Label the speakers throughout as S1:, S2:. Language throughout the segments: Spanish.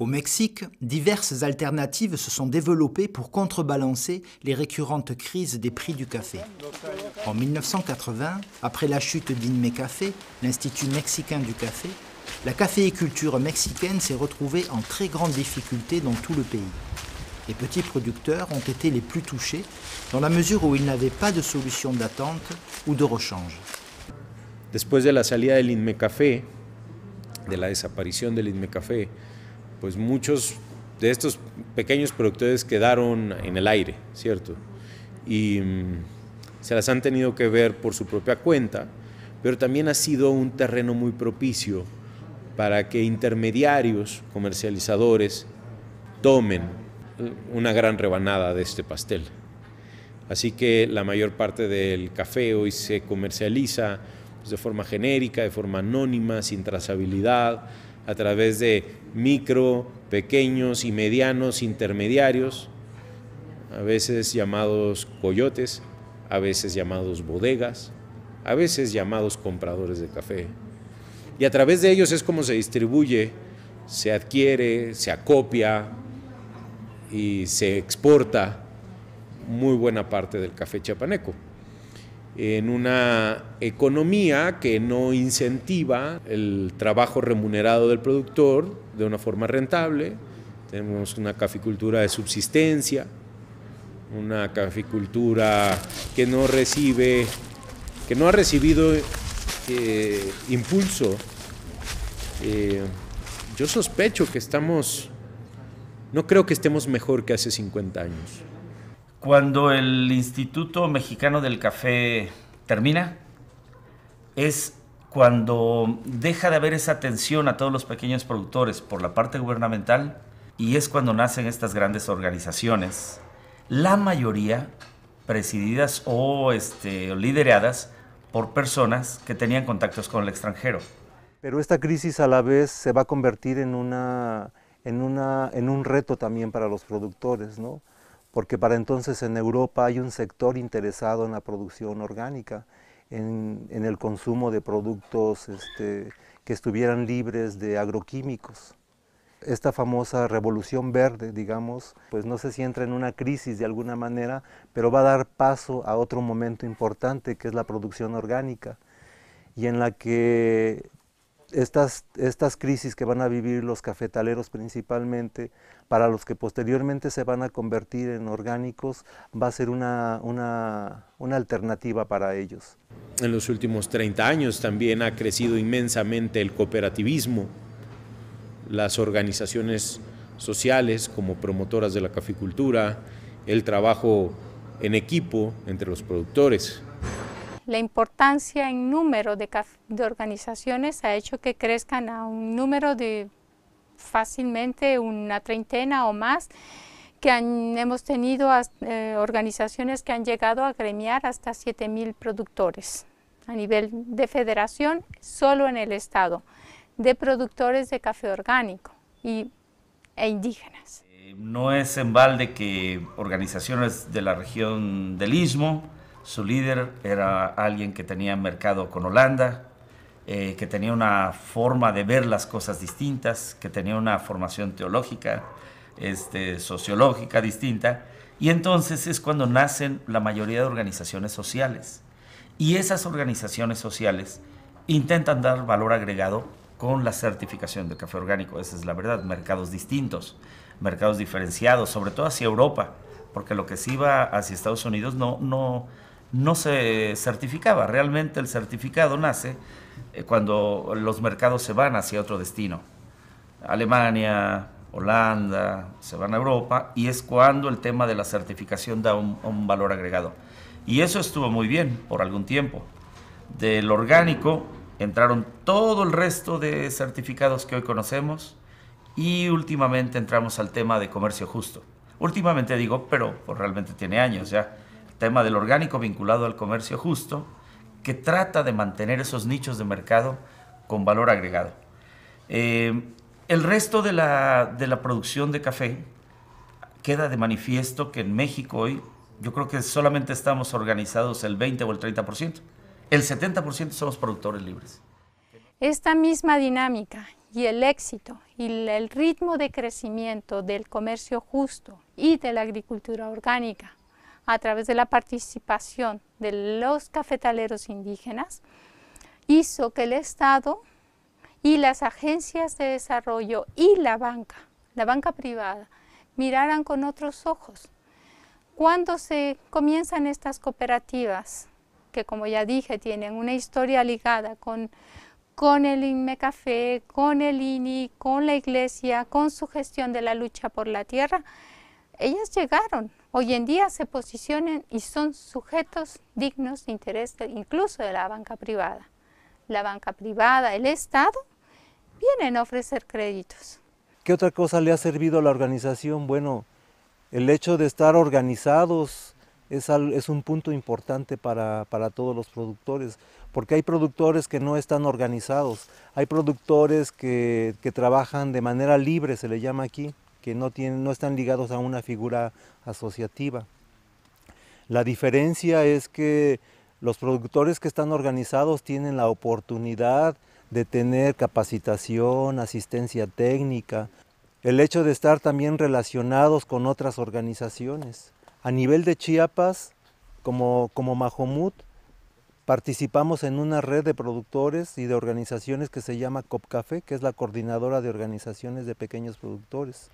S1: Au Mexique, diverses alternatives se sont développées pour contrebalancer les récurrentes crises des prix du café. En 1980, après la chute d'Inme Café, l'Institut mexicain du café, la caféiculture mexicaine s'est retrouvée en très grande difficulté dans tout le pays. Les petits producteurs ont été les plus touchés dans la mesure où ils n'avaient pas de solution d'attente ou de rechange.
S2: Después la salida del de la desaparición del pues muchos de estos pequeños productores quedaron en el aire, ¿cierto? Y mm, se las han tenido que ver por su propia cuenta, pero también ha sido un terreno muy propicio para que intermediarios, comercializadores, tomen una gran rebanada de este pastel. Así que la mayor parte del café hoy se comercializa pues, de forma genérica, de forma anónima, sin trazabilidad, a través de micro, pequeños y medianos intermediarios, a veces llamados coyotes, a veces llamados bodegas, a veces llamados compradores de café. Y a través de ellos es como se distribuye, se adquiere, se acopia y se exporta muy buena parte del café chapaneco en una economía que no incentiva el trabajo remunerado del productor de una forma rentable. Tenemos una caficultura de subsistencia, una caficultura que no recibe, que no ha recibido eh, impulso. Eh, yo sospecho que estamos, no creo que estemos mejor que hace 50 años.
S3: Cuando el Instituto Mexicano del Café termina, es cuando deja de haber esa atención a todos los pequeños productores por la parte gubernamental y es cuando nacen estas grandes organizaciones, la mayoría presididas o este, lideradas por personas que tenían contactos con el extranjero.
S1: Pero esta crisis a la vez se va a convertir en, en, en un reto también para los productores, ¿no? porque para entonces en Europa hay un sector interesado en la producción orgánica, en, el consumo de productos este, que estuvieran libres de agroquímicos. Esta famosa revolución verde, digamos, pues no sé si entra en una crisis de alguna manera, pero va a dar paso a otro momento importante que es la producción orgánica y en la que estas, crisis que van a vivir los cafetaleros principalmente, para los que posteriormente se van a convertir en orgánicos, va a ser una, una alternativa para ellos. En los
S2: últimos 30 años también ha crecido inmensamente el cooperativismo, las organizaciones sociales como promotoras de la caficultura, el trabajo en equipo entre los productores.
S4: La importancia en número de, organizaciones ha hecho que crezcan a un número de fácilmente una treintena o más que hemos tenido eh, organizaciones que han llegado a gremiar hasta 7.000 productores a nivel de federación solo en el estado, de productores de café orgánico e indígenas.
S3: Eh, no es en balde que organizaciones de la región del Istmo, su líder era alguien que tenía mercado con Holanda, eh, que tenía una forma de ver las cosas distintas, que tenía una formación teológica, este, sociológica distinta. Y entonces es cuando nacen la mayoría de organizaciones sociales. Y esas organizaciones sociales intentan dar valor agregado con la certificación de café orgánico. Esa es la verdad. Mercados distintos, mercados diferenciados, sobre todo hacia Europa, porque lo que se iba hacia Estados Unidos no, no, no se certificaba. Realmente el certificado nace eh, cuando los mercados se van hacia otro destino. Alemania, Holanda, se van a Europa y es cuando el tema de la certificación da un, valor agregado. Y eso estuvo muy bien por algún tiempo. Del orgánico entraron todo el resto de certificados que hoy conocemos y últimamente entramos al tema de comercio justo. Últimamente digo, pero pues, realmente tiene años ya tema del orgánico vinculado al comercio justo, que trata de mantener esos nichos de mercado con valor agregado. Eh, el resto de la, de la producción de café queda de manifiesto que en México hoy yo creo que solamente estamos organizados el 20 o el 30%. El 70% somos productores libres.
S4: Esta misma dinámica y el éxito y el ritmo de crecimiento del comercio justo y de la agricultura orgánica a través de la participación de los cafetaleros indígenas, hizo que el Estado y las agencias de desarrollo y la banca, la banca privada, miraran con otros ojos. Cuando se comienzan estas cooperativas, que como ya dije, tienen una historia ligada con, el INME Café, con el INI, con la iglesia, con su gestión de la lucha por la tierra, ellas llegaron, hoy en día se posicionan y son sujetos dignos de interés incluso de la banca privada. La banca privada, el Estado, vienen a ofrecer créditos.
S1: ¿Qué otra cosa le ha servido a la organización? Bueno, el hecho de estar organizados es, un punto importante para, todos los productores, porque hay productores que no están organizados, hay productores que trabajan de manera libre, se le llama aquí, que no, tienen, no están ligados a una figura asociativa. La diferencia es que los productores que están organizados tienen la oportunidad de tener capacitación, asistencia técnica, el hecho de estar también relacionados con otras organizaciones. A nivel de Chiapas, como, como Mahomut, participamos en una red de productores y de organizaciones que se llama COPCAFE, que es la coordinadora de organizaciones de pequeños productores.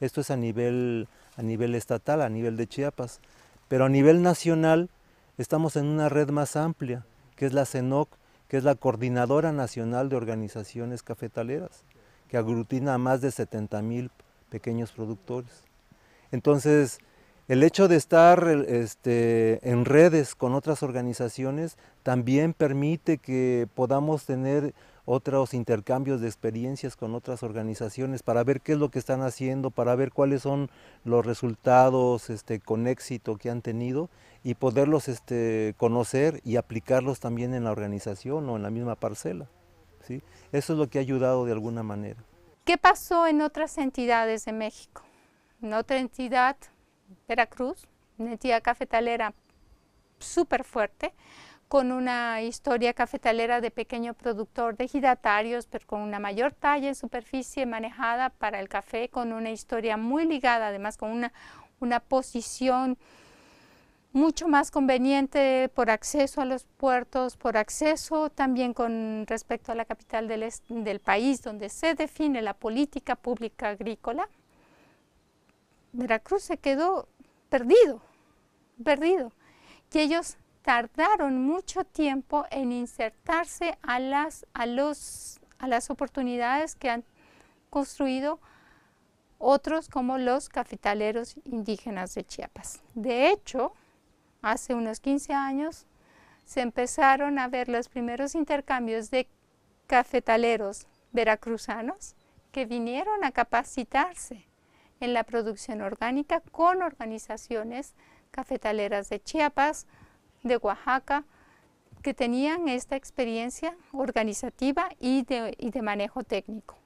S1: Esto es a nivel, a nivel estatal, a nivel de Chiapas. Pero a nivel nacional estamos en una red más amplia, que es la CENOC, que es la Coordinadora Nacional de Organizaciones Cafetaleras, que aglutina a más de 70 mil pequeños productores. Entonces, el hecho de estar este, en redes con otras organizaciones también permite que podamos tener otros intercambios de experiencias con otras organizaciones para ver qué es lo que están haciendo, para ver cuáles son los resultados este, con éxito que han tenido y poderlos este, conocer y aplicarlos también en la organización o en la misma parcela. ¿sí? Eso es lo que ha ayudado de alguna manera.
S4: ¿Qué pasó en otras entidades de México? En otra entidad Veracruz, una entidad cafetalera súper fuerte, con una historia cafetalera de pequeño productor de gidatarios, pero con una mayor talla en superficie manejada para el café, con una historia muy ligada, además con una, una posición mucho más conveniente por acceso a los puertos, por acceso también con respecto a la capital del, del país, donde se define la política pública agrícola Veracruz se quedó perdido, perdido. Y ellos tardaron mucho tiempo en insertarse a las, a los, a las oportunidades que han construido otros como los cafetaleros indígenas de Chiapas. De hecho, hace unos 15 años se empezaron a ver los primeros intercambios de cafetaleros veracruzanos que vinieron a capacitarse en la producción orgánica con organizaciones cafetaleras de Chiapas, de Oaxaca, que tenían esta experiencia organizativa y de, manejo técnico.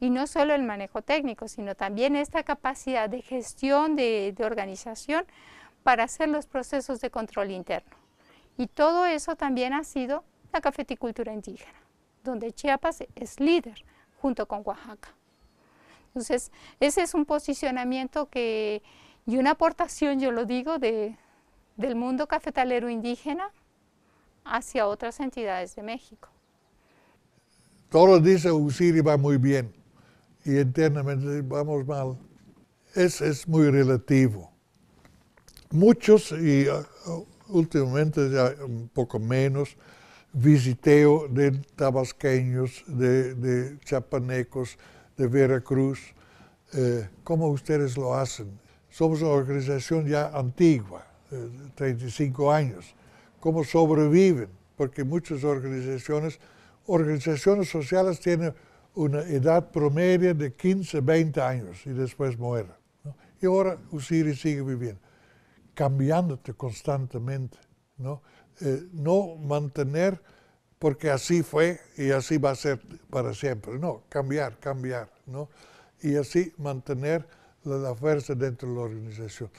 S4: Y no solo el manejo técnico, sino también esta capacidad de gestión, de, de organización para hacer los procesos de control interno. Y todo eso también ha sido la cafeticultura indígena, donde Chiapas es líder junto con Oaxaca. Entonces, ese es un posicionamiento que, y una aportación, yo lo digo, del mundo cafetalero indígena hacia otras entidades de México.
S5: todo dice Usiri va muy bien y internamente vamos mal. Es, es muy relativo. Muchos, y ah, últimamente ya un poco menos, visiteo de tabasqueños, de chapanecos, de Veracruz, eh, cómo ustedes lo hacen. Somos una organización ya antigua, 35 eh, años. ¿Cómo sobreviven? Porque muchas organizaciones, organizaciones sociales tienen una edad promedio de 15, 20 años y después mueren. Y ahora Usiri sigue viviendo, cambiándote constantemente. No, eh, no mantener porque así fue y así va a ser para siempre. No, cambiar, cambiar, ¿no? Y así mantener la, fuerza dentro de la organización.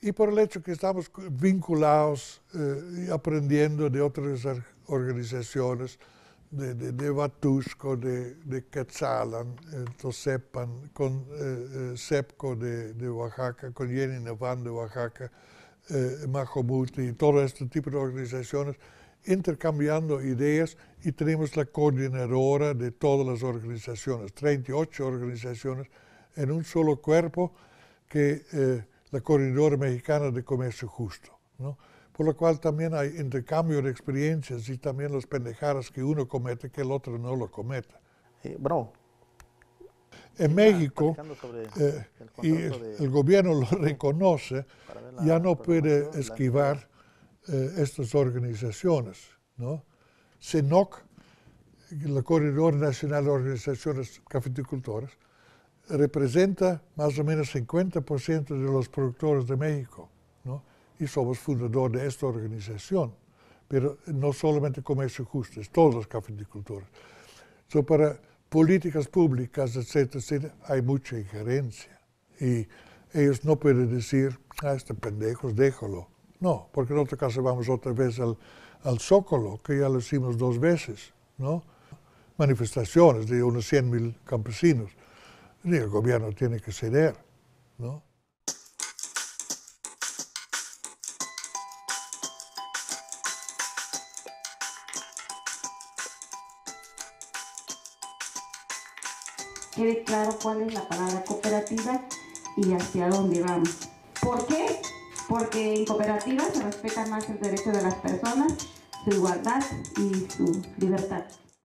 S5: Y por el hecho que estamos vinculados eh, y aprendiendo de otras organizaciones, de, de, de Batusco, de, de Quetzalan, eh, Tosepan, con eh, eh de, de, Oaxaca, con Yeni Nevan de Oaxaca, eh, y todo este tipo de organizaciones, intercambiando ideas y tenemos la coordinadora de todas las organizaciones, 38 organizaciones en un solo cuerpo que eh, la Coordinadora Mexicana de Comercio Justo, por lo cual también hay intercambio de experiencias y también las pendejadas que uno comete que el otro no lo cometa. Eh, en México, eh, y el, gobierno lo reconoce, ya no puede esquivar eh, estas organizaciones. ¿no? CENOC, el Corredor Nacional de Organizaciones Cafeticultoras, representa más o menos 50% de los productores de México. ¿no? Y somos fundador de esta organización. Pero no solamente comercio justo, es todos los cafeticultores. So, para políticas públicas, etcétera, etcétera, hay mucha injerencia. Y ellos no pueden decir, ah, este pendejo, déjalo. No, porque en otro caso vamos otra vez al, al Zócalo, que ya lo hicimos dos veces, ¿no? Manifestaciones de unos 100.000 campesinos. el gobierno tiene que ceder, ¿no?
S3: quede
S4: claro cuál es la palabra cooperativa
S3: y hacia dónde vamos. ¿Por qué? porque en cooperativas se respetan más el derecho de las personas, su igualdad y su libertad.